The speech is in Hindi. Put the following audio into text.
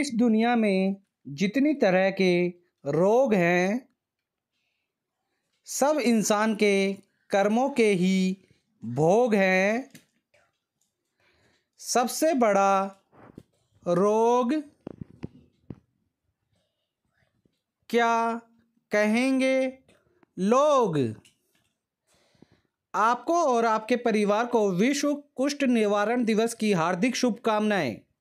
इस दुनिया में जितनी तरह के रोग हैं सब इंसान के कर्मों के ही भोग हैं सबसे बड़ा रोग क्या कहेंगे लोग आपको और आपके परिवार को विश्व कुष्ठ निवारण दिवस की हार्दिक शुभकामनाएं